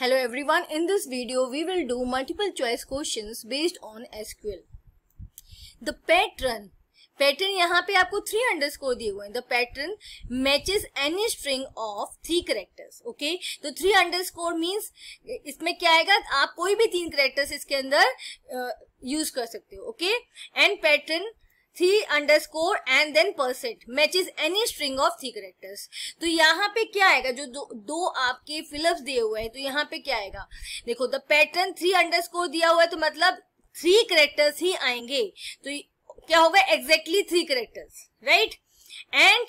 Hello everyone, in this video we will do multiple choice questions based on SQL. The pattern pattern यहाँ पे आपको three underscore दिए हुए हैं the pattern matches any string of three characters okay तो three underscore means इसमें क्या आएगा आप कोई भी तीन करेक्टर्स इसके अंदर यूज uh, कर सकते हो okay and pattern three underscore and then percent matches any string of three characters तो यहाँ पे क्या आएगा जो दो, दो आपके फिलअप दिए हुए हैं तो यहाँ पे क्या आएगा देखो द पैटर्न थ्री अंडरस्कोर दिया हुआ है तो मतलब थ्री करेक्टर्स ही आएंगे तो क्या होगा exactly three characters right and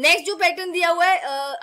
next जो पैटर्न दिया हुआ है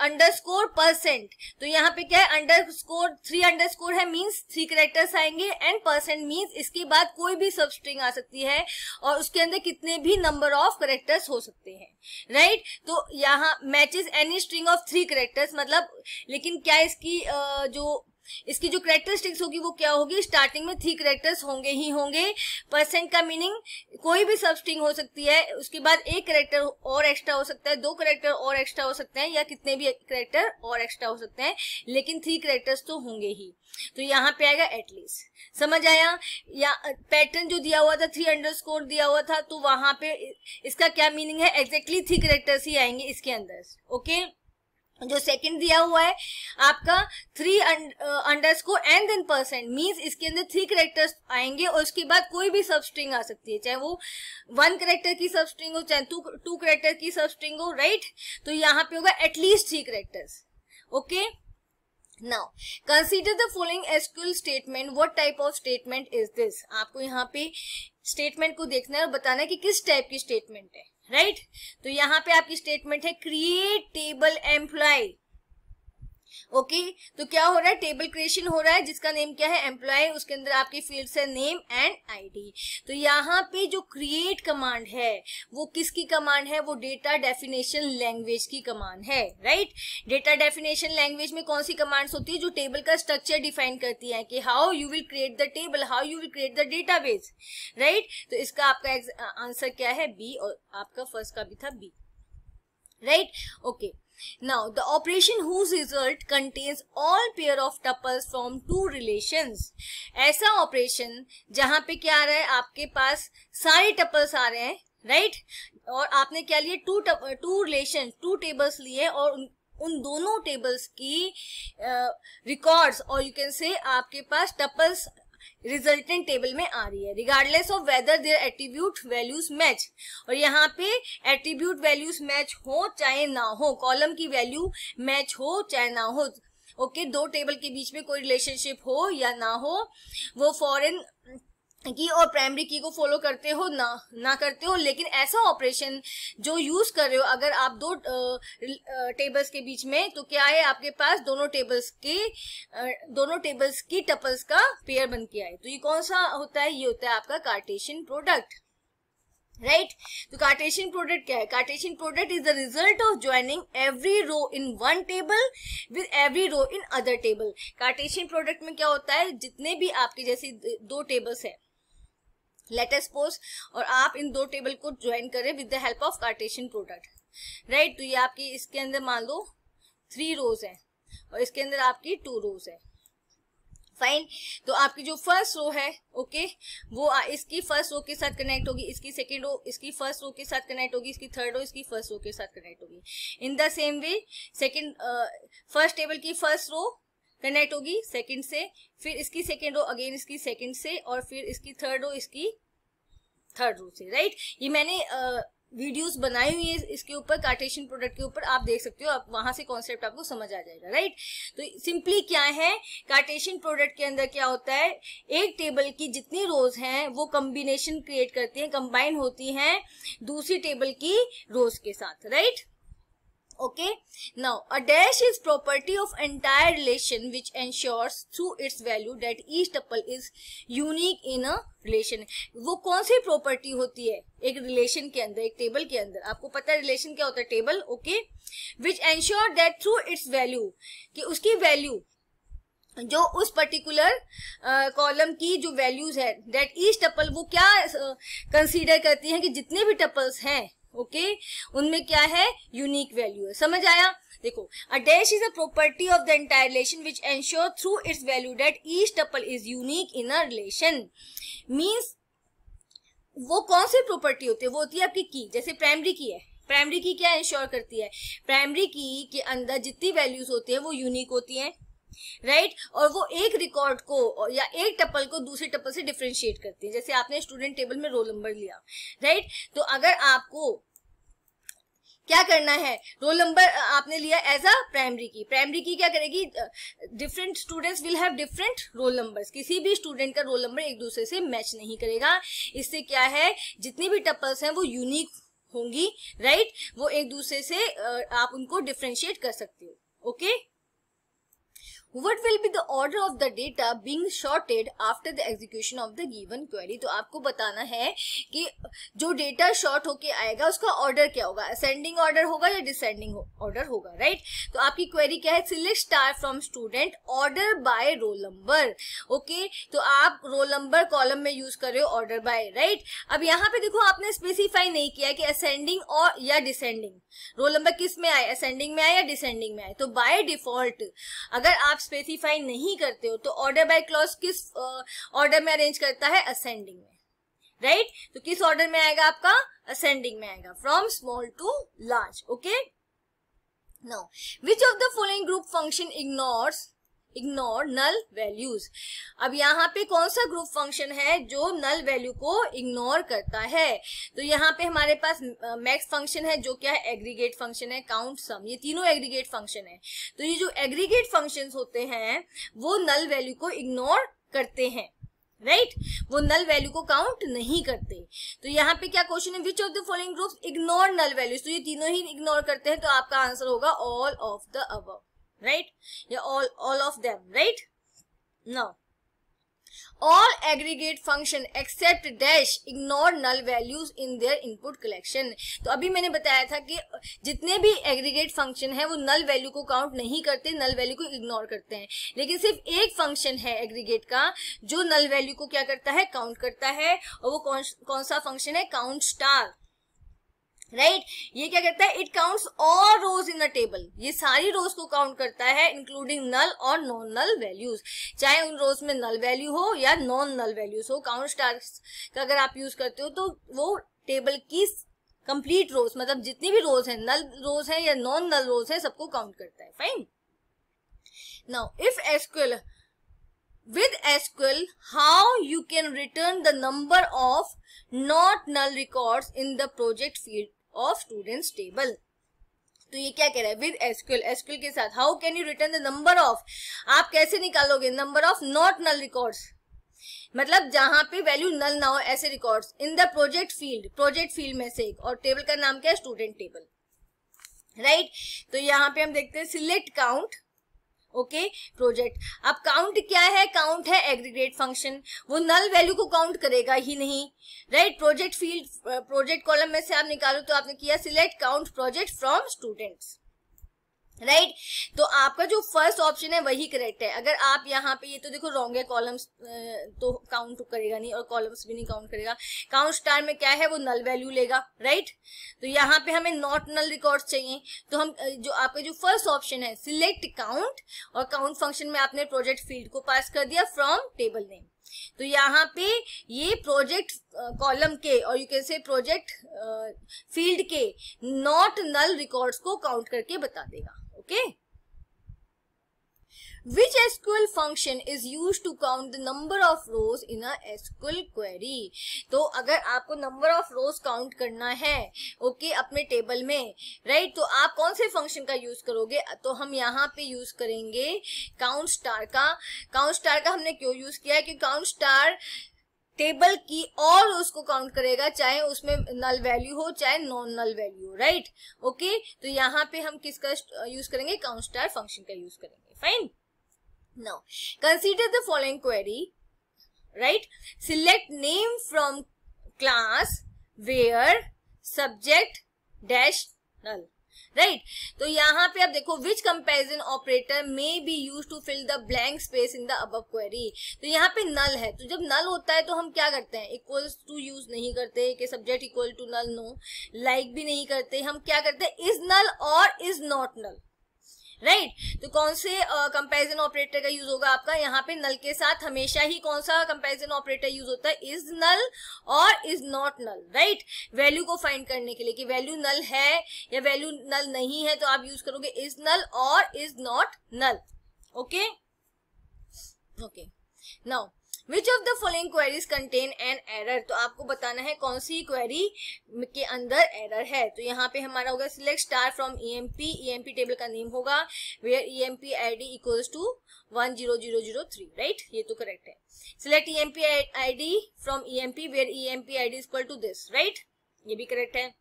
अंडर uh, परसेंट तो यहाँ पे क्या है अंडरस्कोर थ्री अंडरस्कोर है मीन्स थ्री करेक्टर्स आएंगे एंड परसेंट मीन्स इसके बाद कोई भी सब स्ट्रिंग आ सकती है और उसके अंदर कितने भी नंबर ऑफ करेक्टर्स हो सकते हैं राइट right? तो यहाँ matches any string of three characters मतलब लेकिन क्या इसकी uh, जो इसकी जो करेक्टरिस्टिक्स होगी वो क्या होगी स्टार्टिंग में थ्री करेक्टर्स होंगे ही होंगे परसेंट का मीनिंग कोई भी सबस्ट्रिंग हो सकती है उसके बाद एक करेक्टर और एक्स्ट्रा हो सकता है दो करेक्टर और एक्स्ट्रा हो सकते हैं या कितने भी करेक्टर और एक्स्ट्रा हो सकते हैं लेकिन थ्री करेक्टर्स तो होंगे ही तो यहाँ पे आएगा एटलीस्ट समझ आया या पैटर्न जो दिया हुआ था थ्री अंडर दिया हुआ था तो वहां पे इसका क्या मीनिंग है एग्जैक्टली थ्री करेक्टर्स ही आएंगे इसके अंदर ओके okay? जो सेकंड दिया हुआ है आपका three underscore and then percent means इसके अंदर थ्री करेक्टर्स आएंगे और उसके बाद कोई भी सब स्ट्रिंग आ सकती है चाहे वो वन करेक्टर की सब स्ट्रिंग हो चाहे टू टू करेक्टर की सब स्ट्रिंग हो राइट तो यहाँ पे होगा at least three characters okay now consider the following SQL statement what type of statement is this आपको यहाँ पे स्टेटमेंट को देखना है और बताना है कि किस टाइप की स्टेटमेंट है राइट right? तो यहाँ पे आपकी स्टेटमेंट है क्रिएट टेबल एम्प्लॉय ओके तो क्या हो रहा है टेबल क्रिएशन हो रहा है जिसका नेम क्या है एम्प्लॉय उसके अंदर आपकी फील्ड है नेम एंड आईडी तो यहाँ पे जो क्रिएट कमांड है वो किसकी कमांड है वो डेटा डेफिनेशन लैंग्वेज की कमांड है राइट डेटा डेफिनेशन लैंग्वेज में कौन सी कमांड्स होती है जो टेबल का स्ट्रक्चर डिफाइन करती है कि how you will create the table how you will create the base right तो इसका आपका आंसर क्या है बी और आपका फर्स्ट का भी था B right okay okay. Now, the operation whose result contains all pair of tuples from two relations. ऐसा operation जहाँ पे क्या आ रहा है आपके पास सारे tuples आ रहे हैं right? और आपने क्या लिए two two relation two tables लिए और उन, उन दोनों टेबल्स की रिकॉर्ड्स uh, और यू कैन से आपके पास टपल्स रिजल्टेंट टेबल में आ रही है regardless of whether their attribute values match और यहाँ पे एट्रीब्यूट वैल्यूज मैच हो चाहे ना हो कॉलम की वैल्यू मैच हो चाहे ना हो ओके okay, दो टेबल के बीच में कोई रिलेशनशिप हो या ना हो वो फॉरेन की और प्राइमरी की को फॉलो करते हो ना ना करते हो लेकिन ऐसा ऑपरेशन जो यूज कर रहे हो अगर आप दो टेबल्स के बीच में तो क्या है आपके पास दोनों टेबल्स के दोनों टेबल्स की टपल्स का पेयर बन के आए तो ये कौन सा होता है ये होता है आपका कार्टेशियन प्रोडक्ट राइट तो कार्टेशियन प्रोडक्ट क्या है Cartesian product is the result of joining every row in one table with every row in other table Cartesian product में क्या होता है जितने भी आपके जैसे दो टेबल्स है लेट एस सपोज और आप इन दो टेबल को ज्वाइन करें with the help of Cartesian product right तो ये आपकी इसके अंदर मान लो थ्री रोज है और इसके अंदर आपकी टू रोज है फाइन तो आपकी जो फर्स्ट रो है ओके वो इसकी फर्स्ट रो के साथ कनेक्ट होगी इसकी सेकेंड रो इसकी फर्स्ट रो के साथ कनेक्ट होगी इसकी थर्ड रो इसकी फर्स्ट रो के साथ कनेक्ट होगी in the same way second first table की फर्स्ट रो कनेक्ट होगी सेकंड से फिर इसकी सेकंड रो अगेन इसकी सेकंड से और फिर इसकी थर्ड रो इसकी थर्ड रो से राइट ये मैंने वीडियोस बनाई हुई है इसके ऊपर कार्टेशियन प्रोडक्ट के ऊपर आप देख सकते हो आप वहां से कॉन्सेप्ट आपको समझ आ जाएगा राइट तो सिंपली क्या है कार्टेशियन प्रोडक्ट के अंदर क्या होता है एक टेबल की जितनी रोज हैं वो कम्बिनेशन क्रिएट करती हैं कंबाइन होती हैं दूसरी टेबल की रोज के साथ right okay now a dash is property of entire relation which ensures through its value that each tuple is unique in a relation वो कौन सी प्रॉपर्टी होती है एक रिलेशन के अंदर एक टेबल के अंदर आपको पता है रिलेशन क्या होता है table okay which ensure that through its value कि उसकी वैल्यू जो उस पर्टिकुलर कॉलम की जो वैल्यूज है दैट ईच टपल वो क्या कंसीडर uh, करती है कि जितने भी टपल्स हैं ओके okay? उनमें क्या है यूनिक वैल्यू है समझ आया देखो a dash is a property of the entire relation which ensure through its value that each tuple is unique in a relation means वो कौन सी प्रॉपर्टी होती है वो होती है आपकी की जैसे प्राइमरी की है प्राइमरी की क्या इंश्योर करती है प्राइमरी की के अंदर जितनी वैल्यूज होती है वो यूनिक होती है राइट और वो एक रिकॉर्ड को या एक टप्पल को दूसरे टप्पल से डिफ्रेंशिएट करती है जैसे आपने स्टूडेंट टेबल में रोल नंबर लिया राइट तो अगर आपको क्या करना है रोल नंबर आपने लिया as a primary key primary key क्या करेगी different students will have different roll numbers किसी भी स्टूडेंट का रोल नंबर एक दूसरे से मैच नहीं करेगा इससे क्या है जितनी भी टप्पल्स हैं वो यूनिक होंगी राइट वो एक दूसरे से आप उनको डिफ्रेंशिएट कर सकते हो okay what will be the order of the data being sorted after the execution of the given query तो आपको बताना है कि जो डेटा शॉर्ट होके आएगा उसका ऑर्डर क्या होगा असेंडिंग ऑर्डर होगा या descending ऑर्डर होगा राइट right? तो आपकी क्वेरी क्या है Select star from student order by roll number okay तो आप रोल नंबर कॉलम में यूज कर रहे हो ऑर्डर बाय राइट अब यहाँ पे देखो आपने स्पेसिफाई नहीं किया कि असेंडिंग और या डिसेंडिंग रोल नंबर किस में आए असेंडिंग में आए या डिसेंडिंग में आए तो बाय डिफॉल्ट अगर आप स्पेसिफाई नहीं करते हो तो ऑर्डर बाय क्लॉज किस ऑर्डर uh, में अरेंज करता है असेंडिंग में राइट right? तो किस ऑर्डर में आएगा आपका असेंडिंग में आएगा from small to large okay no which of the following group function ignores ignore null values अब यहाँ पे कौन सा ग्रुप फंक्शन है जो नल वैल्यू को इग्नोर करता है तो यहाँ पे हमारे पास मैक्स फंक्शन है जो क्या है एग्रीगेट फंक्शन है काउंट सम ये तीनों एग्रीगेट फंक्शन है तो ये जो एग्रीगेट फंक्शन होते हैं वो नल वैल्यू को इग्नोर करते हैं राइट right? वो नल वैल्यू को काउंट नहीं करते तो यहाँ पे क्या क्वेश्चन है which of the following groups ignore null values तो ये तीनों ही इग्नोर करते हैं तो आपका आंसर होगा all of the above right yeah all all of them right now all aggregate function except dash ignore null values in their input collection तो अभी मैंने बताया था कि जितने भी aggregate function है वो null value को count नहीं करते null value को ignore करते हैं लेकिन सिर्फ एक function है aggregate का जो null value को क्या करता है count करता है और वो कौन कौन सा function है count star राइट right? ये क्या करता है it counts all rows in the table ये सारी रोज को काउंट करता है इंक्लूडिंग नल और नॉन नल वैल्यूज चाहे उन रोज में नल वैल्यू हो या नॉन नल वैल्यूज हो काउंट स्टार्स का अगर आप यूज करते हो तो वो टेबल की कंप्लीट रोज मतलब जितनी भी रोज है नल रोज है या नॉन नल रोज है सबको काउंट करता है fine now if SQL with SQL how you can return the number of not null record in the project field of students table तो ये क्या कह रहा है विद एसक्यूएल एसक्यूएल के साथ how can you return the number of आप कैसे निकालोगे number of not null records मतलब जहां पे वैल्यू नल ना हो ऐसे records in the project field project field में से एक और टेबल का नाम क्या है स्टूडेंट टेबल राइट तो यहाँ पे हम देखते हैं सिलेक्ट काउंट ओके प्रोजेक्ट अब काउंट क्या है काउंट है एग्रीग्रेट फंक्शन वो नल वैल्यू को काउंट करेगा ही नहीं right project field project column में से आप निकालो तो आपने किया select count project from students right right? तो आपका जो फर्स्ट ऑप्शन है वही करेक्ट है अगर आप यहाँ पे ये तो देखो रॉन्ग है कॉलम्स तो काउंट तो करेगा नहीं और कॉलम्स भी नहीं काउंट करेगा काउंट स्टार में क्या है वो नल वैल्यू लेगा राइट right? तो यहाँ पे हमें नॉट नल रिकॉर्ड चाहिए तो हम जो आपका जो फर्स्ट ऑप्शन है सिलेक्ट काउंट और काउंट फंक्शन में आपने प्रोजेक्ट फील्ड को पास कर दिया फ्रॉम टेबल नेम तो यहाँ पे ये प्रोजेक्ट कॉलम के और यू कैन से प्रोजेक्ट फील्ड के नॉट नल रिकॉर्ड्स को काउंट करके बता देगा Okay. Which SQL function is used to count the number of rows in a SQL query? तो अगर आपको number of rows count करना है, ओके okay, अपने टेबल में, राइट तो आप कौन से फंक्शन का यूज करोगे? तो हम यहाँ पे use करेंगे count star का. count star का हमने क्यों यूज किया? क्योंकि count star टेबल की और उसको काउंट करेगा चाहे उसमें नल वैल्यू हो चाहे नॉन नल वैल्यू हो राइट ओके तो यहाँ पे हम किसका यूज करेंगे काउंट स्टार फंक्शन का यूज करेंगे fine now consider the following query right select name from class where subject dash null right तो यहाँ पे आप देखो which comparison operator may be use to fill the blank space in the above query तो यहाँ पे नल है तो जब नल होता है तो हम क्या करते हैं इक्वल टू यूज नहीं करते कि subject equal to null no like भी नहीं करते हम क्या करते हैं इज नल और is not null right right? तो कौन से कंपेरिजन uh, ऑपरेटर का यूज होगा आपका यहाँ पे नल के साथ हमेशा ही कौन सा कंपेरिजन ऑपरेटर यूज होता है इज नल और is not null right value को फाइंड करने के लिए कि वैल्यू नल है या वैल्यू नल नहीं है तो आप यूज करोगे इज नल और is not null okay okay now which of the following queries contain an error तो आपको बताना है कौन सी क्वेरी के अंदर एरर है तो यहाँ पे हमारा होगा select star from E M P E M P table का नेम होगा where E M P I D equals to one zero zero zero three right ये तो करेक्ट है select E M P I D from E M P where E M P I D equal to this right ये भी correct है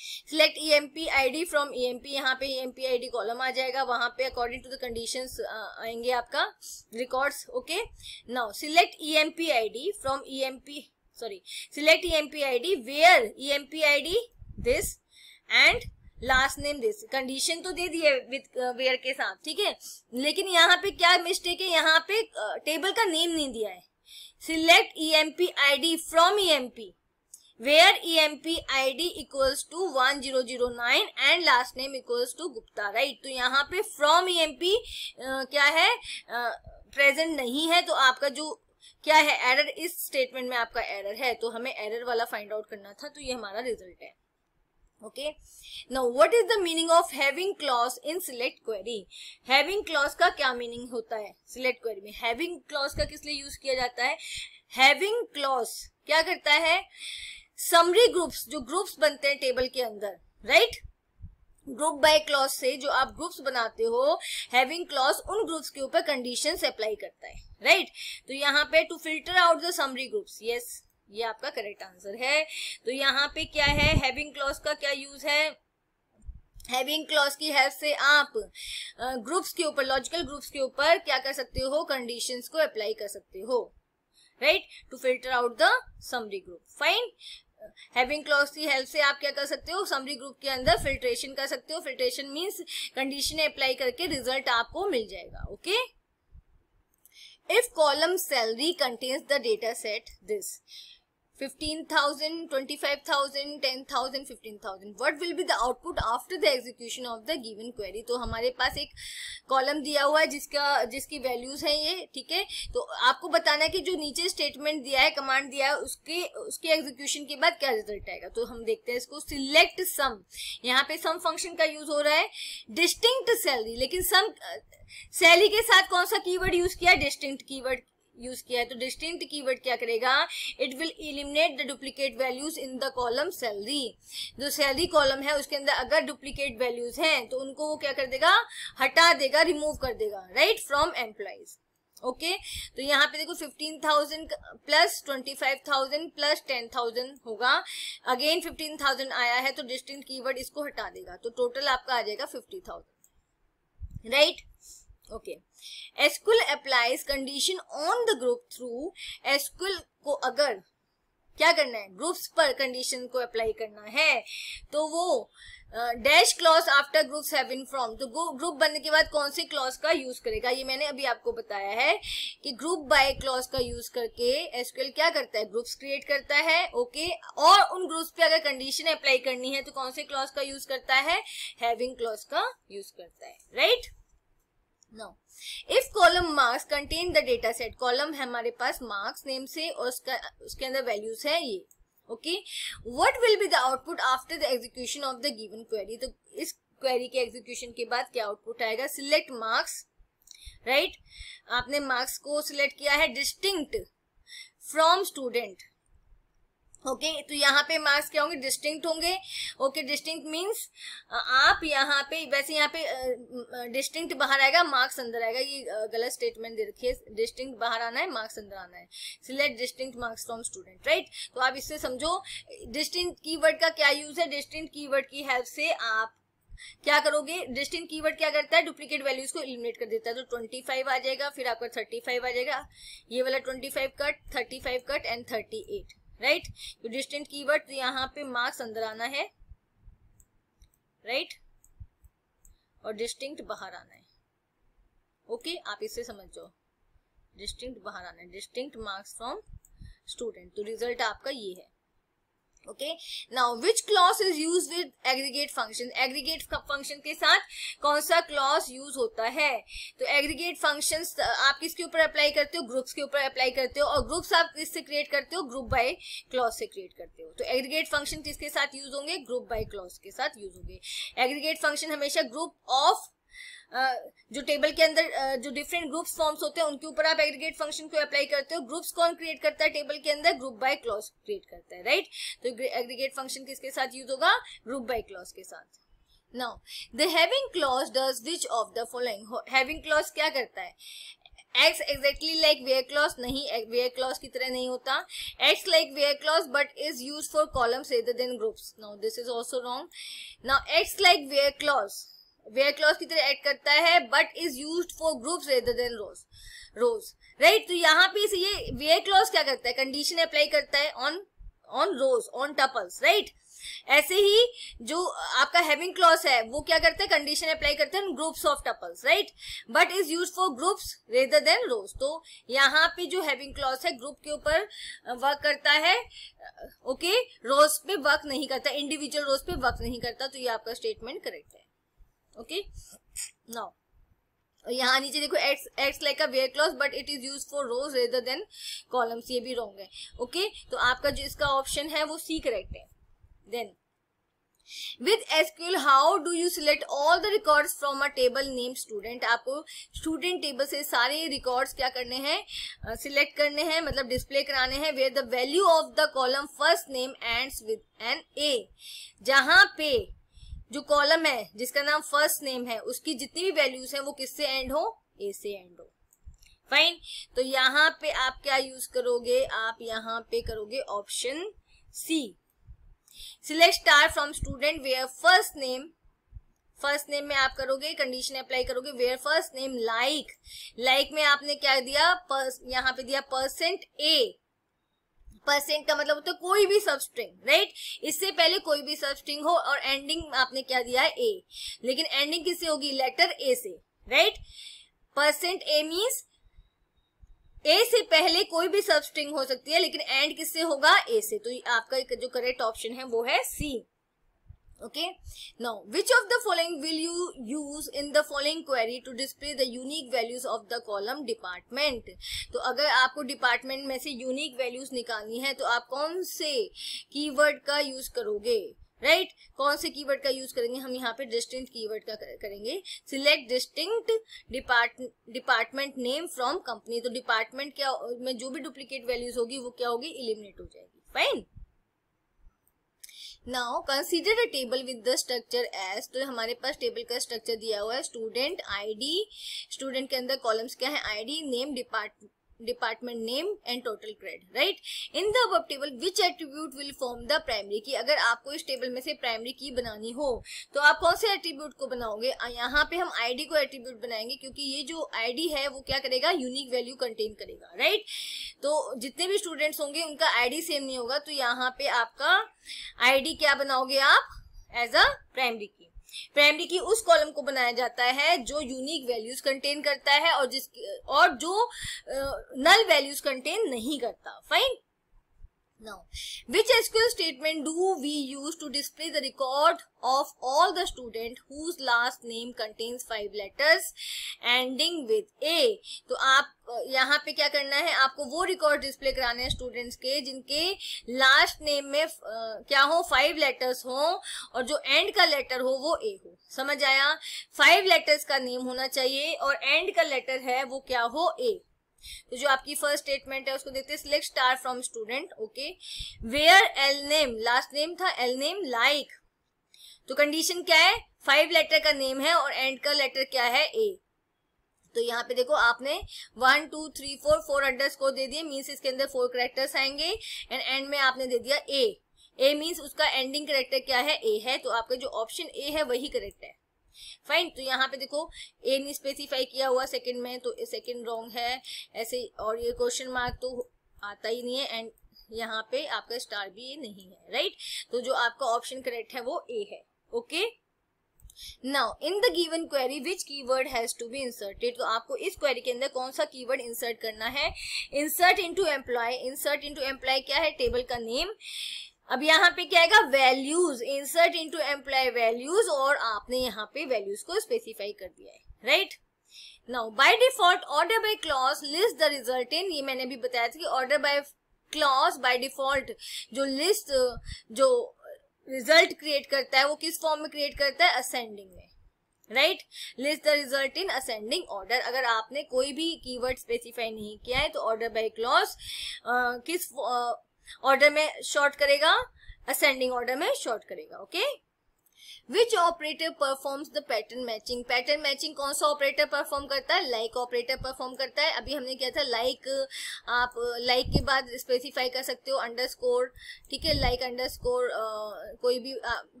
select E M P I D from E M P यहाँ पे E M P I D column आ जाएगा वहां पे according to the condition आएंगे आपका records okay now select E M P I D from E M P sorry select E M P I D where E M P I D this and last name this condition तो दे दिए with where के साथ ठीक है लेकिन यहाँ पे क्या मिस्टेक है यहाँ पे टेबल uh, का नेम नहीं दिया है select E M P I D from E M P where E M P I D equals to one zero zero nine and last name equals to Gupta right तो यहाँ पे from E M P क्या है uh, नहीं है तो आपका जो क्या है एरर इस स्टेटमेंट में आपका एरर है तो हमें एरर वाला फाइंड आउट करना था तो ये हमारा रिजल्ट है okay now what is the meaning of having clause in select query having clause का क्या मीनिंग होता है सिलेक्ट क्वेरी में हैविंग क्लॉज का किस लिए यूज किया जाता है हैविंग क्लॉज क्या करता है समरी ग्रुप्स जो ग्रुप्स बनते हैं टेबल के अंदर right right? Group by clause से जो आप ग्रुप्स बनाते हो हैविंग क्लॉज उन ग्रुप्स के ऊपर कंडीशन अप्लाई करता है राइट right? तो यहाँ पे to filter out the summary groups yes ये आपका करेक्ट आंसर है तो यहाँ पे क्या है हैविंग क्लॉज का क्या यूज है हैविंग क्लॉज की हेल्प से आप ग्रुप्स के ऊपर लॉजिकल ग्रुप्स के ऊपर क्या कर सकते हो कंडीशंस को अप्लाई कर सकते हो right to filter out the summary group fine having clause की हेल्प से आप क्या कर सकते हो समरी ग्रुप के अंदर फिल्ट्रेशन कर सकते हो फिल्ट्रेशन मीन्स कंडीशन अप्लाई करके रिजल्ट आपको मिल जाएगा okay if column salary contains the data set this fifteen thousand thousand twenty five ten thousand fifteen thousand what will be the output after the execution of the given query तो हमारे पास एक column दिया हुआ है जिसका जिसकी values हैं ये ठीक है तो आपको बताना है कि जो नीचे स्टेटमेंट दिया है कमांड दिया है उसके उसके एग्जीक्यूशन के बाद क्या रिजल्ट आएगा तो हम देखते हैं इसको सिलेक्ट सम यहाँ पे सम फंक्शन का यूज हो रहा है डिस्टिंक्ट सैलरी लेकिन सम सैलरी के साथ कौन सा कीवर्ड यूज किया डिस्टिंक्ट कीवर्ड यूज किया है तो डिस्टिंक्ट कीवर्ड क्या करेगा it will eliminate the duplicate values in the column salary जो सैलरी कॉलम है उसके अंदर अगर डुप्लीकेट वैल्यूज हैं तो उनको वो क्या कर देगा हटा देगा रिमूव कर देगा राइट फ्रॉम एम्प्लॉयज ओके तो यहाँ पे देखो fifteen thousand plus twenty five thousand plus ten thousand होगा अगेन फिफ्टीन थाउजेंड आया है तो डिस्टिंक्ट कीवर्ड इसको हटा देगा तो टोटल आपका आ जाएगा fifty thousand right okay sql applies condition on the group through sql को अगर क्या करना है ग्रुप्स पर कंडीशन को अप्लाई करना है तो वो dash clause after group seven from तो ग्रुप बनने के बाद कौन से क्लॉज का यूज करेगा ये मैंने अभी आपको बताया है कि ग्रुप बाय क्लॉज का यूज करके एसक्यूएल क्या करता है ग्रुप्स क्रिएट करता है ओके okay? और उन ग्रुप्स पे अगर कंडीशन अप्लाई करनी है तो कौन से क्लॉज का यूज करता है हैविंग क्लॉज का यूज करता है right right? No if column marks contain the data set column हमारे पास मार्क्स नेम से और उसका उसके अंदर वैल्यूज है ये okay what will be the output after the execution of the given query तो इस क्वेरी के एग्जीक्यूशन के बाद क्या आउटपुट आएगा सिलेक्ट मार्क्स राइट आपने मार्क्स को सिलेक्ट किया है distinct from student okay okay, तो यहाँ पे मार्क्स क्या होंगे डिस्टिंक्ट होंगे ओके डिस्टिंक्ट मींस आप यहाँ पे वैसे यहाँ पे डिस्टिंक्ट बाहर आएगा मार्क्स अंदर आएगा ये गलत स्टेटमेंट दे रखिए डिस्टिंक्ट बाहर आना है मार्क्स अंदर आना है select distinct marks from student right तो आप इससे समझो डिस्टिंक्ट कीवर्ड का क्या यूज है डिस्टिंक्ट कीवर्ड की हेल्प से आप क्या करोगे डिस्टिंग कीवर्ड क्या करता है डुप्लीकेट वैल्यूज को इलिमिनेट कर देता है तो ट्वेंटी फाइव आ जाएगा फिर आपका थर्टी फाइव आ जाएगा ये वाला twenty five cut thirty five cut and thirty eight right तो डिस्टेंट की वर्ड यहाँ पे मार्क्स अंदर आना है राइट और डिस्टिंक्ट बाहर आना है ओके आप इसे समझ जाओ डिस्टिंक्ट बाहर आना है डिस्टिंक्ट मार्क्स फ्रॉम स्टूडेंट तो रिजल्ट आपका ये है okay now which clause is use with aggregate function aggregate function के साथ कौन सा क्लॉज यूज होता है तो एग्रीगेट फंक्शन तो आप किसके ऊपर अप्लाई करते हो ग्रुप्स के ऊपर अप्लाई करते हो और ग्रुप्स आप किससे क्रिएट करते हो ग्रुप बाय क्लॉस से क्रिएट करते हो तो एग्रीगेट फंक्शन किसके साथ यूज होंगे ग्रुप बाय क्लॉज के साथ यूज होंगे एग्रीगेट फंक्शन हमेशा ग्रुप ऑफ जो टेबल के अंदर जो डिफरेंट ग्रुप्स फॉर्म्स होते हैं उनके ऊपर आप एग्रीगेट फंक्शन को अप्लाई करते हो ग्रुप्स कौन क्रिएट करता है टेबल के अंदर ग्रुप बाय क्लॉज क्रिएट करता है राइट तो एग्रीगेट फंक्शन किसके साथ यूज होगा ग्रुप बाय क्लॉज के साथ now the having clause does which of the following having clause क्या करता है X exactly like where clause नहीं वेयर क्लॉज की तरह नहीं होता X like where clause but is use for columns rather than groups now this is also wrong now X like where clause where clause की तरह act करता है but is use for group rather than rows rows right तो यहाँ पे ये where clause क्या करता है कंडीशन अप्लाई करता है on on rows on tuples right ऐसे ही जो आपका हैविंग क्लॉज है वो क्या करते हैं कंडीशन अप्लाई करते हैं groups of tuples right but is use for groups rather than rows तो यहाँ पे जो हैविंग क्लॉज है ग्रुप के ऊपर वर्क करता है ओके रोज पे वर्क नहीं करता इंडिविजुअल रोज पे वर्क नहीं करता तो ये आपका स्टेटमेंट करेक्ट है ओके नाउ यहाँ नीचे देखो एक्स एक्स लाइक का where clause but it is use for rows rather than columns ये भी रॉन्ग है ओके okay? तो आपका जो इसका ऑप्शन है वो सी करेक्ट है then with SQL how do you select all the records from a table name student आपको स्टूडेंट टेबल से सारे रिकॉर्ड्स क्या करने हैं सिलेक्ट uh, करने हैं मतलब डिस्प्ले कराने हैं where the value of the column first name ends with an A जहां पे जो कॉलम है जिसका नाम फर्स्ट नेम है उसकी जितनी भी वैल्यूज है वो किससे एंड हो ए से एंड हो फाइन तो यहाँ पे आप क्या यूज करोगे आप यहाँ पे करोगे option C select star from student where first name first name में आप करोगे कंडीशन अप्लाई करोगे where first name like like में आपने क्या दिया यहाँ पे दिया परसेंट ए परसेंट का मतलब होता है कोई भी सब स्ट्रिंग राइट इससे पहले कोई भी सब स्ट्रिंग हो और एंडिंग आपने क्या दिया है ए लेकिन एंडिंग किससे होगी लेटर ए से right percent A means A से पहले कोई भी सब स्ट्रिंग हो सकती है लेकिन एंड किससे होगा ए से तो आपका जो करेक्ट ऑप्शन है वो है C okay now which of the following will you use in the following query to display the unique values of the column department to agar aapko department mein se unique values nikalni hai to aap kaun se keyword ka use karoge right right? कौन से keyword का use करेंगे हम यहाँ पे distinct keyword का करेंगे select distinct depart department name from company तो डिपार्टमेंट क्या में जो भी डुप्लीकेट वैल्यूज होगी वो क्या होगी इलिमिनेट हो जाएगी fine right? Now consider a table with the structure as तो हमारे पास टेबल का स्ट्रक्चर दिया हुआ है स्टूडेंट आईडी स्टूडेंट के अंदर कॉलम्स क्या है ID name depart department name and total grade right in the above table which attribute will form the primary key अगर आपको इस टेबल में से प्राइमरी की बनानी हो तो आप कौन से एट्रीब्यूट को बनाओगे यहाँ पे हम आईडी को एट्रीब्यूट बनाएंगे क्योंकि ये जो आईडी है वो क्या करेगा यूनिक वैल्यू कंटेन करेगा राइट तो जितने भी स्टूडेंट्स होंगे उनका आईडी सेम नहीं होगा तो यहाँ पे आपका आईडी क्या बनाओगे आप as a primary key primary key उस कॉलम को बनाया जाता है जो यूनिक वैल्यूज कंटेन करता है और जिस और जो नल वैल्यूज कंटेन नहीं करता fine Now, which SQL statement do we use to display the record of all the student whose last name contains five letters ending with A? तो आप यहाँ पे क्या करना है आपको वो record display कराने हैं students के जिनके last name में क्या हो five letters हो और जो end का letter हो वो a हो समझ आया five letters का name होना चाहिए और end का letter है वो क्या हो a तो जो आपकी फर्स्ट स्टेटमेंट है उसको देखते हैं select star from student okay where L name last name था एल नेम लाइक तो कंडीशन क्या है फाइव लेटर का नेम है और एंड का लेटर क्या है ए तो यहाँ पे देखो आपने one two three four four underscore दे दिए मीन्स इसके अंदर फोर करेक्टर्स आएंगे एंड एंड में आपने दे दिया ए ए मीन्स उसका एंडिंग करेक्टर क्या है ए है तो आपका जो ऑप्शन ए है वही करेक्ट है फाइन तो यहाँ पे देखो ए नहीं स्पेसिफाई किया हुआ सेकंड में तो सेकंड रॉन्ग है ऐसे और ये क्वेश्चन मार्क तो आता ही नहीं है एंड यहाँ पे आपका स्टार भी ये नहीं है राइट तो जो आपका ऑप्शन करेक्ट है वो ए है okay now in the given query which keyword has to be inserted तो आपको इस क्वेरी के अंदर कौन सा कीवर्ड इंसर्ट करना है insert into employ insert into employ क्या है टेबल का नेम अब यहाँ पे क्या आएगा values insert into employ values और आपने यहाँ पे वैल्यूज को स्पेसिफाई कर दिया है right now by default order by clause list the result in ये मैंने भी बताया था कि order by clause by default जो लिस्ट जो रिजल्ट क्रिएट करता है वो किस फॉर्म में क्रिएट करता है असेंडिंग में right list the result in ascending order अगर आपने कोई भी कीवर्ड स्पेसिफाई नहीं किया है तो ऑर्डर बाय क्लॉज किस uh, ऑर्डर में शॉर्ट करेगा असेंडिंग ऑर्डर में शॉर्ट करेगा okay okay? Which operator performs the pattern matching pattern matching कौन सा ऑपरेटर परफॉर्म करता है लाइक ऑपरेटर परफॉर्म करता है अभी हमने क्या था लाइक like, आप लाइक like के बाद स्पेसिफाई कर सकते हो अंडरस्कोर ठीक है लाइक अंडरस्कोर कोई भी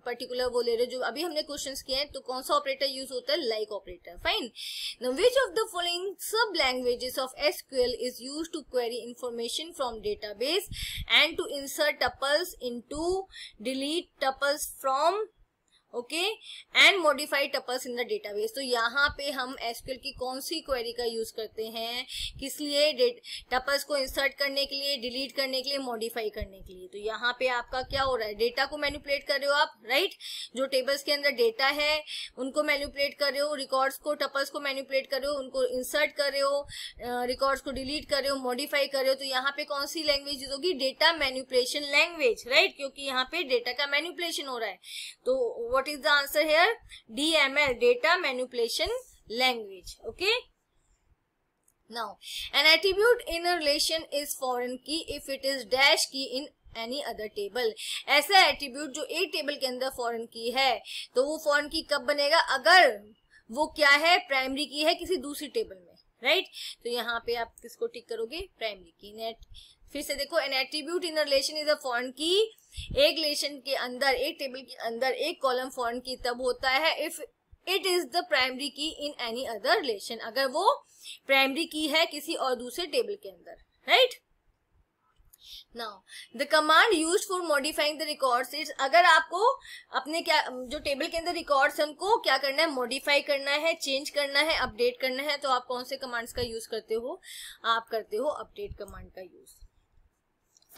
पर्टिकुलर वो ले रहे हो जो अभी हमने क्वेश्चन किए हैं तो कौन सा ऑपरेटर यूज होता है like operator fine which of the following sub languages of SQL is use to query information from database to insert tuples into delete tuples from okay and modified tuples in the database तो यहाँ पे हम SQL की कौन सी query का use करते हैं किस लिए टपल्स को इंसर्ट करने के लिए डिलीट करने के लिए मॉडिफाई करने के लिए तो यहाँ पे आपका क्या हो रहा है डेटा को मैन्युपुलेट कर रहे हो आप राइट जो टेबल्स के अंदर डेटा है उनको मैन्युपुलेट कर रहे हो रिकॉर्ड्स को टपल्स को मैन्युपुलेट कर रहे हो उनको इंसर्ट कर रहे हो रिकॉर्ड्स को डिलीट कर रहे हो मॉडिफाई कर रहे हो तो यहाँ पे कौन सी लैंग्वेज यूज होगी डेटा मैन्युपुलेशन लैंग्वेज राइट क्योंकि यहाँ पे डेटा का मैन्युपुलेशन हो रहा है तो what is the answer here dml data manipulation language okay now an attribute in a relation is foreign key if it is dash key in any other table ऐसा attribute जो एक table के अंदर फॉरन की है तो वो फॉरन की कब बनेगा अगर वो क्या है प्राइमरी की है किसी दूसरी टेबल में राइट right? तो यहाँ पे आप किसको टिक करोगे प्राइमरी की नेट फिर से देखो an attribute in relation is a foreign key एक लेशन के अंदर एक टेबल के अंदर एक कॉलम फॉर्म की तब होता है if it is the primary key in any other relation अगर वो प्राइमरी की है किसी और दूसरे टेबल के अंदर right now the command use for modifying the records is अगर आपको अपने क्या जो टेबल के अंदर रिकॉर्ड्स उनको क्या करना है मॉडिफाई करना है चेंज करना है अपडेट करना है तो आप कौन से कमांड्स का यूज करते हो आप करते हो अपडेट कमांड का use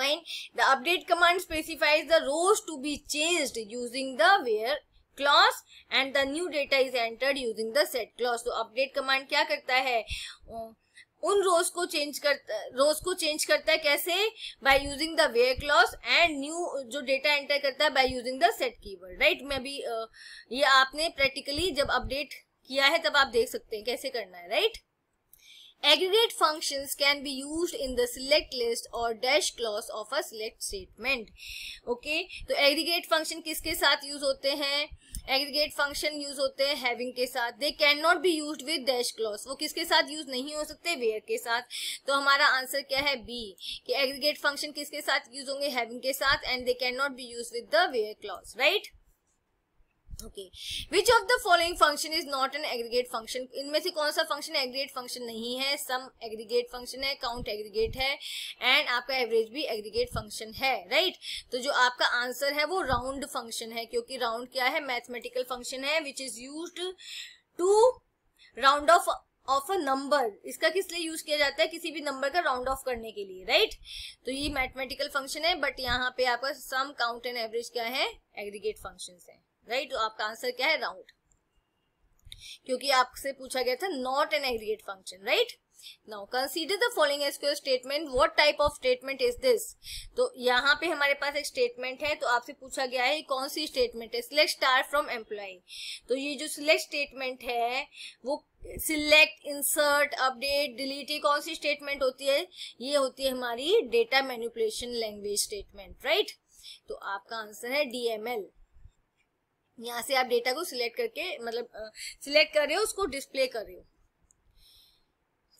Fine. The update command specifies the rows to be changed using the where clause and the new data is entered using the set clause. तो update command क्या करता है उन रोज को चेंज करता रोज को चेंज करता है कैसे by using the where clause and new जो डेटा एंटर करता है by using the set keyword right मैं भी ये आपने प्रैक्टिकली जब अपडेट किया है तब आप देख सकते हैं कैसे करना है right right? Aggregate functions can be used in the select list or dash clause of a select statement. Okay, तो aggregate function किसके साथ use होते हैं एग्रीगेट फंक्शन यूज होते हैं हैविंग के साथ they can not be use with dash clause वो किसके साथ यूज नहीं हो सकते वेयर के साथ तो हमारा आंसर क्या है बी कि एग्रीगेट फंक्शन किसके साथ यूज होंगे हैविंग के साथ and they can not be use with the where clause right okay which of the following function is not an aggregate function इनमें से कौन सा फंक्शन एग्रीगेट फंक्शन नहीं है सम एग्रीगेट फंक्शन है काउंट एग्रीगेट है एंड आपका average भी एग्रीगेट फंक्शन है राइट right? तो जो आपका आंसर है वो राउंड फंक्शन है क्योंकि राउंड क्या है मैथमेटिकल फंक्शन है which is use to round off off a number इसका किस लिए यूज किया जाता है किसी भी नंबर का राउंड ऑफ करने के लिए राइट right? तो ये मैथमेटिकल फंक्शन है बट यहाँ पे आपका सम काउंट एंड एवरेज क्या है एग्रीगेट फंक्शन है राइट right? तो आपका आंसर क्या है राउंड क्योंकि आपसे पूछा गया था not an aggregate function right now consider the following SQL statement what type of statement is this तो यहाँ पे हमारे पास एक स्टेटमेंट है तो आपसे पूछा गया है कौन सी स्टेटमेंट है सिलेक्ट स्टार फ्रॉम एम्प्लॉय तो ये जो सिलेक्ट स्टेटमेंट है वो सिलेक्ट इंसर्ट अपडेट डिलीट ये कौन सी स्टेटमेंट होती है ये होती है हमारी data manipulation language statement right तो आपका आंसर है डीएमएल यहाँ से आप डेटा को सिलेक्ट करके मतलब सिलेक्ट कर रहे हो उसको डिस्प्ले कर रहे हो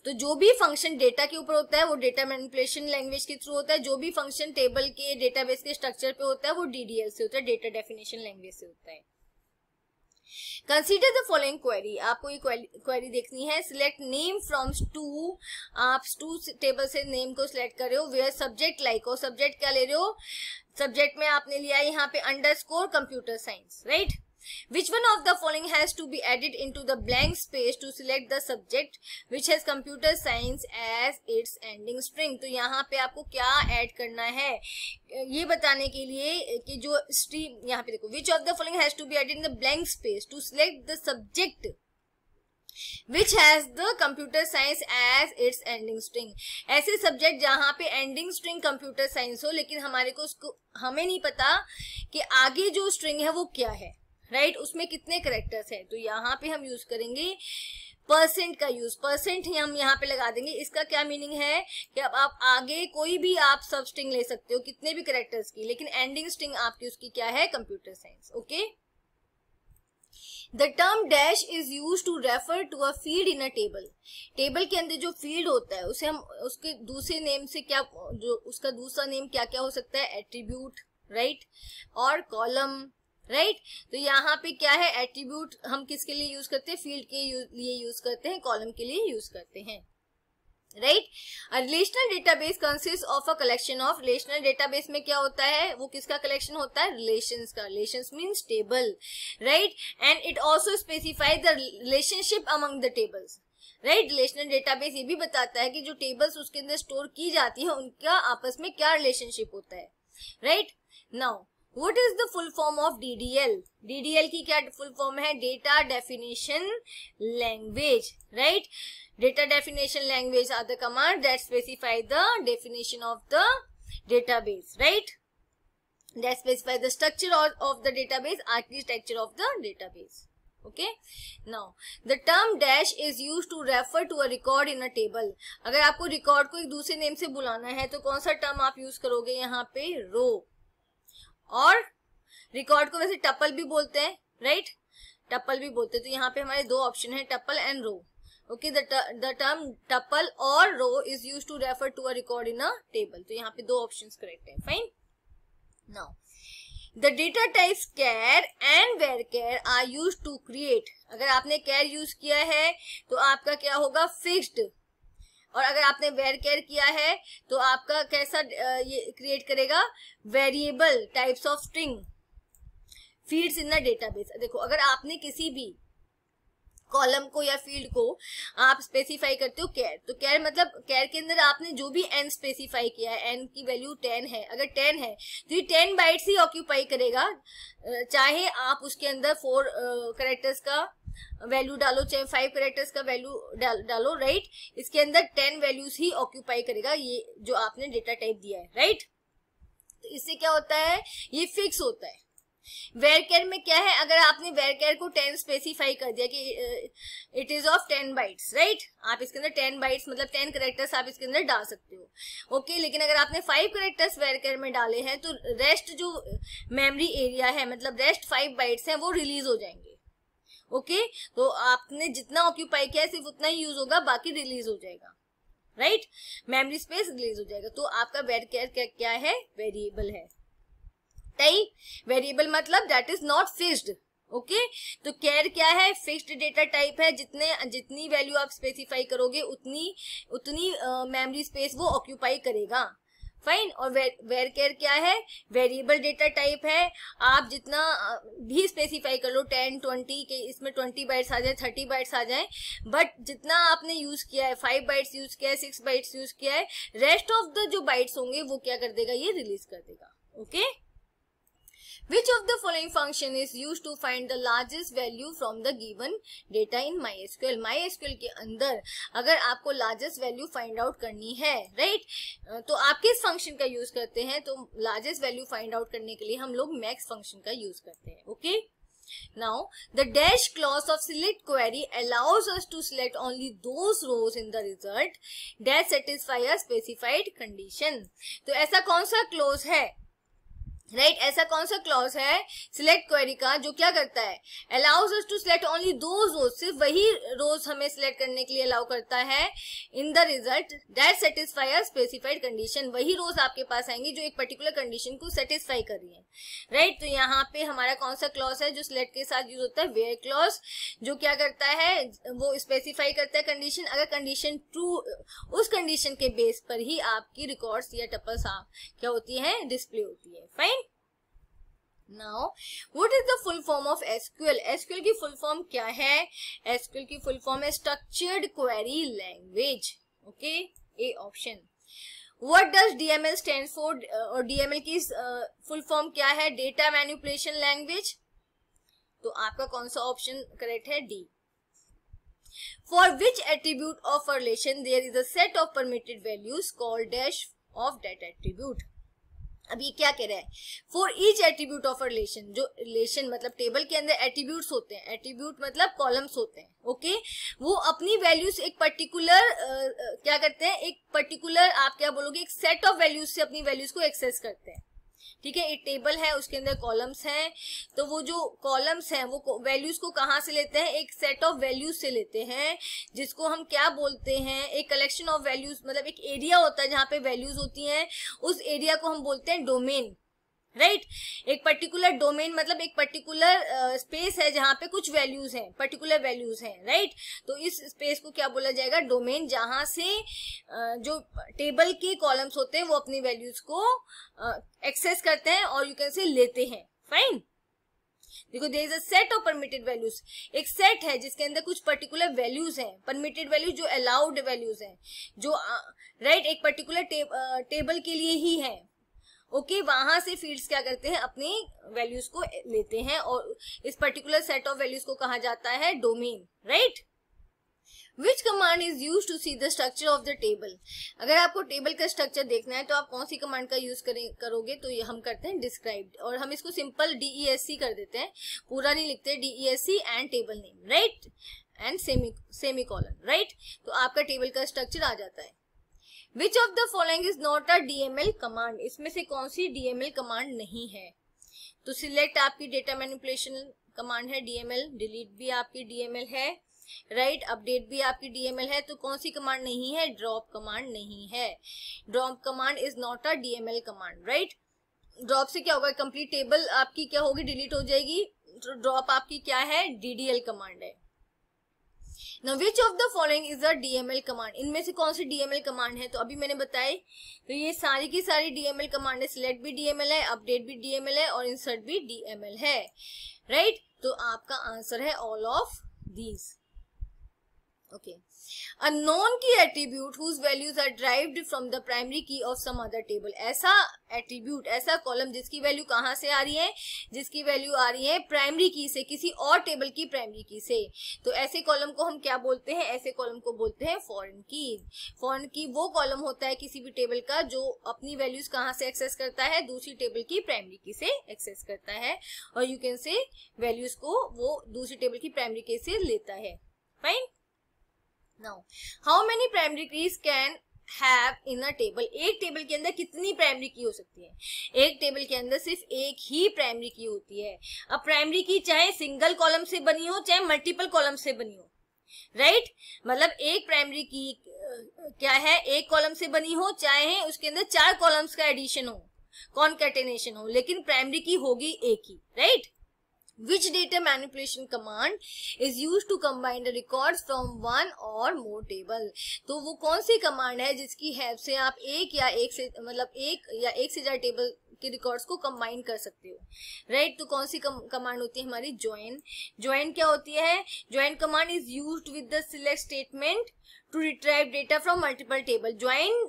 तो जो भी फंक्शन डेटा के ऊपर होता है वो डेटा मैनिपुलेशन लैंग्वेज के थ्रू होता है जो भी फंक्शन टेबल के डेटाबेस के स्ट्रक्चर पे होता है वो डीडीएल से होता है डेटा डेफिनेशन लैंग्वेज से होता है कंसीडर द फॉलोइंग क्वेरी आपको ये क्वेरी देखनी है सिलेक्ट नेम फ्रॉम टू आप टू टेबल से नेम को सिलेक्ट कर रहे हो वेयर सब्जेक्ट लाइक हो सब्जेक्ट क्या ले रहे हो सब्जेक्ट में आपने लिया यहाँ पे underscore computer science right Which one of the following has to be added into the blank space to select the subject which has computer science as its ending string? तो यहाँ पे आपको क्या add करना है ये बताने के लिए कि जो stream यहाँ पे देखो which of the following has to be added in the blank space to select the subject Which has the computer science as its ending string? ऐसे सब्जेक्ट जहाँ पे एंडिंग स्ट्रिंग कंप्यूटर साइंस हो लेकिन हमारे को उसको हमें नहीं पता कि आगे जो स्ट्रिंग है वो क्या है राइट उसमें कितने करेक्टर्स हैं तो यहाँ पे हम यूज करेंगे परसेंट का यूज परसेंट ही हम यहाँ पे लगा देंगे इसका क्या मीनिंग है कि अब आप आगे कोई भी आप सब स्ट्रिंग ले सकते हो कितने भी करेक्टर्स की लेकिन एंडिंग स्ट्रिंग आपकी उसकी क्या है computer science okay the term dash is use to refer to a field in a table table के अंदर जो फील्ड होता है उसे हम उसके दूसरे नेम से क्या जो उसका दूसरा नेम क्या क्या हो सकता है एट्रीब्यूट राइट right? और कॉलम राइट right? तो यहाँ पे क्या है एट्रीब्यूट हम किसके लिए यूज करते हैं फील्ड के लिए यूज करते हैं कॉलम के लिए यूज करते हैं right relational database consist of a collection of relational database में क्या होता है वो किसका कलेक्शन होता है रिलेशन का relation means table right and it also specify the relationship among the tables right relational database ये भी बताता है कि जो टेबल्स उसके अंदर स्टोर की जाती है उनका आपस में क्या रिलेशनशिप होता है right right? Now what is the full form of D D L D D L की क्या फुल फॉर्म है data definition language right data definition language are the command that specify the definition of the database right that specify the structure of the database architecture of the database okay now the term dash is use to refer to a record in a table अगर आपको record को एक दूसरे name से बुलाना है तो कौन सा टर्म आप यूज करोगे यहाँ पे रो और रिकॉर्ड को वैसे टपल भी बोलते हैं राइट टपल भी बोलते हैं तो यहाँ पे हमारे दो ऑप्शन है tuple and row okay the term tuple और row is use to refer to a record in a table तो यहाँ पे दो ऑप्शन करेक्ट है fine now The data types char and where char are use to create अगर आपने कैर use किया है तो आपका क्या होगा फिक्स्ड और अगर आपने वेर केयर किया है तो आपका कैसा ये क्रिएट करेगा variable types of string fields in the database देखो अगर आपने किसी भी कॉलम को या फील्ड को आप स्पेसिफाई करते हो केयर तो केयर मतलब केयर के अंदर आपने जो भी एन स्पेसिफाई किया है एन की वैल्यू टेन है अगर टेन है तो ये टेन बाइट्स ही ऑक्यूपाई करेगा चाहे आप उसके अंदर फोर करेक्टर्स का वैल्यू डालो चाहे फाइव करेक्टर्स का वैल्यू डाल, डालो राइट इसके अंदर टेन वैल्यूज ही ऑक्यूपाई करेगा ये जो आपने डेटा टाइप दिया है राइट तो इससे क्या होता है ये फिक्स होता है वेर केयर में क्या है अगर आपने वेयर केयर को टेन स्पेसिफाई कर दिया कि it is of ten bytes right आप इसके अंदर टेन बाइट्स मतलब टेन करेक्टर्स आप इसके अंदर डाल सकते हो ओके okay, लेकिन अगर आपने फाइव करेक्टर्स वेयर केयर में डाले हैं तो रेस्ट जो मेमोरी एरिया है मतलब रेस्ट फाइव बाइट्स हैं वो रिलीज हो जाएंगे ओके तो आपने जितना ऑक्यूपाई किया है सिर्फ उतना ही यूज होगा बाकी रिलीज हो जाएगा राइट मेमोरी स्पेस रिलीज हो जाएगा तो आपका वेर क्या, क्या है वेरिएबल है टाइप वेरिएबल मतलब that is not fixed okay okay? तो कैर क्या है फिक्स्ड डेटा टाइप है जितने जितनी वैल्यू आप स्पेसिफाई करोगे उतनी उतनी मेमोरी uh, स्पेस वो ऑक्यूपाई करेगा फाइन और वेर, केयर क्या है वेरिएबल डेटा टाइप है आप जितना भी स्पेसिफाई कर लो टेन ट्वेंटी के इसमें ट्वेंटी बाइट्स आ जाए थर्टी बाइट्स आ जाए बट जितना आपने यूज किया है फाइव बाइट्स यूज किया है सिक्स बाइट्स यूज किया है रेस्ट ऑफ द जो बाइट्स होंगे वो क्या कर देगा ये रिलीज कर देगा okay okay? Which of the following function is used to find the largest value from the given data in MySQL? MySQL के अंदर अगर आपको largest value find out करनी है राइट right? तो आप किस फंक्शन का यूज करते हैं तो largest value find out करने के लिए हम लोग max फंक्शन का यूज करते हैं okay okay? Now, the dash clause of select query allows us to select only those rows in the result that satisfy a specified condition. तो ऐसा कौन सा clause है राइट right, ऐसा कौन सा क्लॉज है सिलेक्ट क्वेरी का जो क्या करता है allows us to select only दो रोज सिर्फ वही रोज हमें सिलेक्ट करने के लिए अलाउ करता है in the result that satisfy specified condition वही रोज आपके पास आएंगे जो एक पर्टिकुलर कंडीशन को सेटिस्फाई कर रही है राइट right, तो यहाँ पे हमारा कौन सा क्लॉज है जो सिलेक्ट के साथ यूज होता है वेयर क्लॉज जो क्या करता है वो स्पेसिफाई करता है कंडीशन अगर कंडीशन ट्रू उस कंडीशन के बेस पर ही आपकी रिकॉर्ड या टपल्स क्या होती है डिस्प्ले होती है fine now what is the full form of SQL SQL की फुल फॉर्म क्या है एसक्यूएल की फुल फॉर्म है structured query language okay A option what does DML stand for और डीएमएल की फुल uh, फॉर्म क्या है डेटा मैन्युपुलेशन लैंग्वेज तो आपका कौन सा ऑप्शन करेक्ट है D for which attribute of relation there is a set of permitted values called dash of date attribute अब ये क्या कह रहा है for each attribute of relation जो रिलेशन मतलब टेबल के अंदर एट्रीब्यूट होते हैं एट्रीब्यूट मतलब कॉलम्स होते हैं ओके वो अपनी वैल्यूज एक पर्टिकुलर क्या करते हैं एक पर्टिकुलर आप क्या बोलोगे एक सेट ऑफ वैल्यूज से अपनी वैल्यूज को एक्सेस करते हैं ठीक है एक टेबल है उसके अंदर कॉलम्स हैं तो वो जो कॉलम्स हैं वो वैल्यूज को कहाँ से लेते हैं एक सेट ऑफ वैल्यूज से लेते हैं जिसको हम क्या बोलते हैं एक कलेक्शन ऑफ वैल्यूज मतलब एक एरिया होता है जहाँ पे वैल्यूज होती हैं उस एरिया को हम बोलते हैं डोमेन राइट right? एक पर्टिकुलर डोमेन मतलब एक पर्टिकुलर स्पेस uh, है जहां पे कुछ वैल्यूज हैं पर्टिकुलर वैल्यूज हैं राइट right? तो इस स्पेस को क्या बोला जाएगा डोमेन जहां से uh, जो टेबल के कॉलम्स होते हैं वो अपनी वैल्यूज को एक्सेस uh, करते हैं और यू कैन से लेते हैं फाइन देखो there is a set of permitted values एक सेट है जिसके अंदर कुछ पर्टिकुलर वैल्यूज हैं परमिटेड वैल्यूज जो अलाउड वैल्यूज हैं जो राइट uh, right, एक पर्टिकुलर टेबल टेबल के लिए ही है ओके okay, वहां से फील्ड्स क्या करते हैं अपने वैल्यूज को लेते हैं और इस पर्टिकुलर सेट ऑफ वैल्यूज को कहा जाता है domain right which command is use to see the structure of the table अगर आपको टेबल का स्ट्रक्चर देखना है तो आप कौन सी कमांड का यूज करोगे तो ये हम करते हैं डिस्क्राइब और हम इसको सिंपल डीईएससी e कर देते हैं पूरा नहीं लिखते DESC and table name right and semi semicolon right तो आपका टेबल का स्ट्रक्चर आ जाता है which of the following is not a DML command इसमें से कौन सी डीएमएल कमांड नहीं है तो सिलेक्ट आपकी डेटा मैनिपुलेशन कमांड है डीएमएल डिलीट भी आपकी डीएमएल है राइट right, अपडेट भी आपकी डीएमएल है तो कौन सी कमांड नहीं है ड्रॉप कमांड नहीं है drop command is not a DML command right drop से क्या होगा कंप्लीट टेबल आपकी क्या होगी डिलीट हो जाएगी ड्रॉप तो आपकी क्या है डीडीएल कमांड है no which of the following is a DML command इनमें से कौन सी डीएमएल कमांड है तो अभी मैंने बताई तो ये सारी की सारी डीएमएल कमांड है सिलेक्ट भी डीएमएल है अपडेट भी डीएमएल है और इंसर्ट भी डीएमएल है राइट right? तो आपका आंसर है all of these okay a known key attribute whose values are derived from the primary key of some other table ऐसा attribute ऐसा column जिसकी value कहाँ से आ रही है जिसकी value आ रही है primary key से किसी और table की primary key से तो ऐसे column को हम क्या बोलते हैं ऐसे column को बोलते हैं foreign keys foreign key वो column होता है किसी भी table का जो अपनी values कहाँ से access करता है दूसरी table की primary key से access करता है और you can say values को वो दूसरी table की primary key से लेता है fine now how many primary keys can have in a table एक टेबल के अंदर कितनी प्राइमरी की हो सकती है एक टेबल के अंदर सिर्फ एक ही प्राइमरी की होती है अब प्राइमरी की चाहे सिंगल कॉलम से बनी हो चाहे मल्टीपल कॉलम से बनी हो राइट right? मतलब एक प्राइमरी की क्या है एक कॉलम से बनी हो चाहे उसके अंदर चार कॉलम्स का एडिशन हो कॉन्केटेनेशन हो लेकिन प्राइमरी की होगी एक ही right right? which data manipulation command is used to combine the records from one or more table तो वो कौन सी कमांड है जिसकी हेल्प से आप एक या एक से मतलब एक या एक से ज्यादा टेबल के रिकॉर्ड्स को कंबाइन कर सकते हो राइट right? तो कौन सी कम, कमांड होती है हमारी ज्वाइन ज्वाइन क्या होती है join command is use with the select statement to retrieve data from multiple table join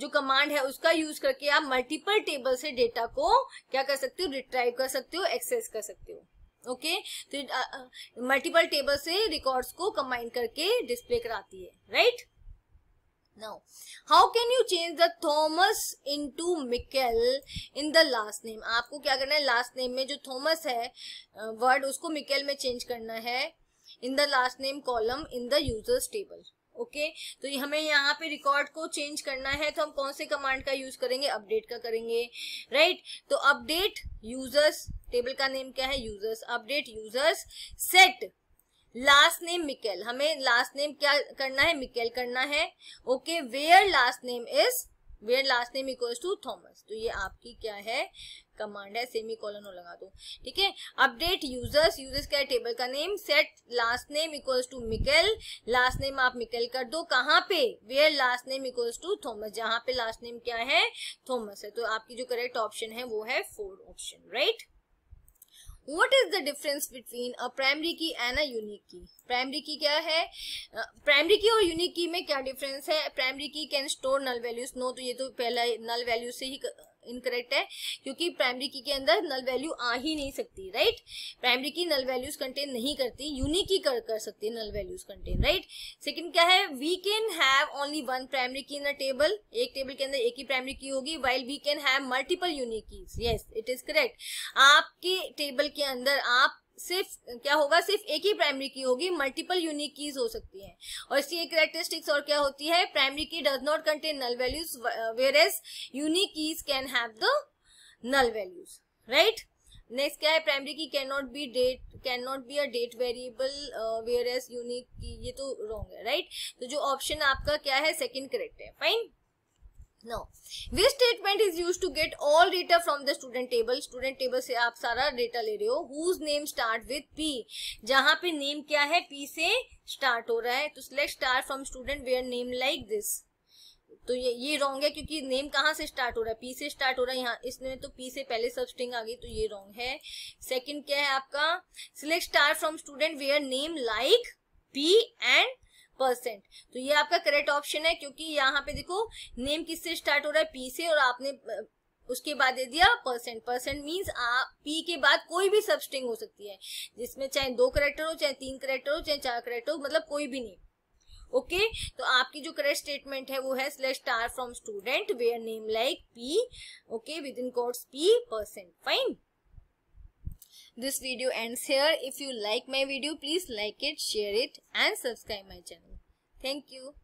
जो कमांड है उसका यूज करके आप मल्टीपल टेबल से डेटा को क्या कर सकते हो रिट्राइव कर सकते हो एक्सेस कर सकते हो ओके तो मल्टीपल uh, टेबल uh, से रिकॉर्ड्स को कंबाइन करके डिस्प्ले कराती है right now how can you change the Thomas into Mikkel in the last name आपको क्या करना है लास्ट नेम में जो थॉमस है वर्ड uh, उसको मिकेल में चेंज करना है in the last name column in the users table okay तो हमें यहाँ पे रिकॉर्ड को चेंज करना है तो हम कौन से कमांड का यूज करेंगे अपडेट का करेंगे राइट तो अपडेट यूजर्स टेबल का नेम क्या है users update users set last name Mikkel हमें लास्ट नेम क्या करना है मिकेल करना है okay where last name is where last name equals to Thomas तो ये आपकी क्या है कमांड है सेमी कॉलन और लगा दो ठीक है अपडेट यूजर्स यूजर्स का टेबल का name set last name equals to Mikkel last name आप मिकेल कर दो कहाँ पे where last name equals to Thomas जहां पे लास्ट नेम क्या है थॉमस है तो आपकी जो करेक्ट ऑप्शन है वो है four option right What is the difference between a primary key and a unique key? Primary key क्या है Primary key और unique key में क्या difference है Primary key can store null values? No तो ये तो पहला null value से ही कर... इनकरेक्ट है क्योंकि प्राइमरी की के अंदर नल वैल्यू आ ही नहीं सकती राइट प्राइमरी की नल वैल्यूज कंटेन नहीं करती यूनिक ही कर, कर सकती है null values contain right second क्या है we can have only one primary key in a table एक टेबल के अंदर एक ही प्राइमरी की होगी while we can have multiple unique keys yes it is correct आपके टेबल के अंदर आप सिर्फ क्या होगा सिर्फ एक ही प्राइमरी की होगी मल्टीपल यूनिक कीज हो सकती हैं और इसकी एक करेक्टरिस्टिक्स और क्या होती है primary key does not contain null values whereas unique keys can have the null values right next क्या है primary key can not be date can not be a date variable whereas unique key ये तो wrong है right right? तो जो option आपका क्या है सेकेंड करेक्ट है fine no which statement is use to get all data from the student table student table से आप सारा डेटा ले रहे हो whose name start with P जहां पे नेम क्या है पी से स्टार्ट हो रहा है तो select start from student where name like this तो ये ये रॉन्ग है क्योंकि नेम कहाँ से स्टार्ट हो रहा है पी से स्टार्ट हो रहा है यहाँ इसमें तो पी से पहले सब स्ट्रिंग आ गई तो ये रॉन्ग है सेकंड क्या है आपका select star from student where name like P and percent तो ये आपका करेक्ट ऑप्शन है क्योंकि यहाँ पे देखो नेम किससे स्टार्ट हो रहा है पी से और आपने उसके बाद दे दिया परसेंट परसेंट मीन्स आप पी के बाद कोई भी सबस्ट्रिंग हो सकती है जिसमें चाहे दो करेक्टर हो चाहे तीन करेक्टर हो चाहे चार करेक्टर हो मतलब कोई भी नहीं ओके okay, तो आपकी जो करेक्ट स्टेटमेंट है वो है slash star from student where name like P okay within quotes P percent fine This video ends here. If you like my video, please like it, share it and subscribe my channel. Thank you.